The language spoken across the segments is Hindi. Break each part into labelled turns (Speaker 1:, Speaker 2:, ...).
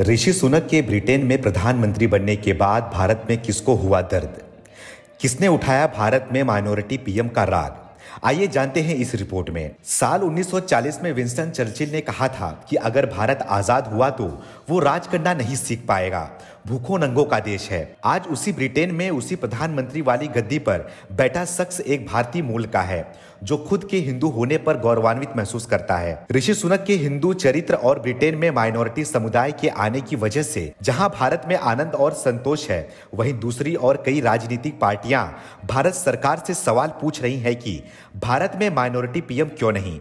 Speaker 1: ऋषि सुनक के ब्रिटेन में प्रधानमंत्री बनने के बाद भारत में किसको हुआ दर्द किसने उठाया भारत में माइनॉरिटी पीएम का राग आइए जानते हैं इस रिपोर्ट में साल 1940 में विंस्टन चर्चिल ने कहा था कि अगर भारत आजाद हुआ तो वो राज करना नहीं सीख पाएगा भूखों नंगों का देश है आज उसी ब्रिटेन में उसी प्रधानमंत्री वाली गद्दी पर बैठा शख्स एक भारतीय मूल का है जो खुद के हिंदू होने पर गौरवान्वित महसूस करता है ऋषि सुनक के हिंदू चरित्र और ब्रिटेन में माइनॉरिटी समुदाय के आने की वजह से जहां भारत में आनंद और संतोष है वहीं दूसरी और कई राजनीतिक पार्टियां भारत सरकार से सवाल पूछ रही हैं कि भारत में माइनॉरिटी पीएम क्यों नहीं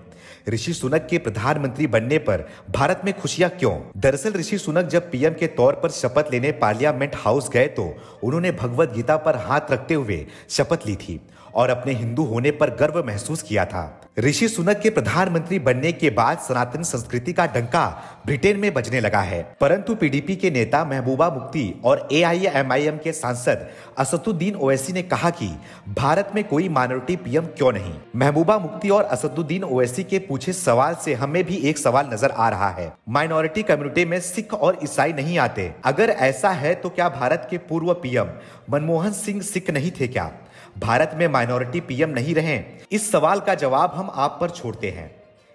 Speaker 1: ऋषि सुनक के प्रधानमंत्री बनने पर भारत में खुशियां क्यों दरअसल ऋषि सुनक जब पीएम के तौर पर शपथ लेने पहले पार्लियामेंट हाउस गए तो उन्होंने भगवत गीता पर हाथ रखते हुए शपथ ली थी और अपने हिंदू होने पर गर्व महसूस किया था ऋषि सुनक के प्रधानमंत्री बनने के बाद सनातन संस्कृति का डंका ब्रिटेन में बजने लगा है परंतु पीडीपी के नेता महबूबा मुफ्ती और एआईएमआईएम के सांसद असदुद्दीन ओवैसी ने कहा कि भारत में कोई माइनोरिटी पीएम क्यों नहीं महबूबा मुफ्ती और असदुद्दीन ओवैसी के पूछे सवाल से हमें भी एक सवाल नजर आ रहा है माइनॉरिटी कम्युनिटी में सिख और ईसाई नहीं आते अगर ऐसा है तो क्या भारत के पूर्व पीएम मनमोहन सिंह सिख नहीं थे क्या भारत में माइनॉरिटी पीएम नहीं रहे इस सवाल का जवाब हम आप पर छोड़ते हैं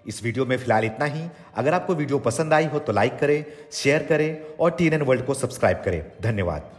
Speaker 1: इस वीडियो में फिलहाल इतना ही अगर आपको वीडियो पसंद आई हो तो लाइक करें शेयर करें और टी वर्ल्ड को सब्सक्राइब करें धन्यवाद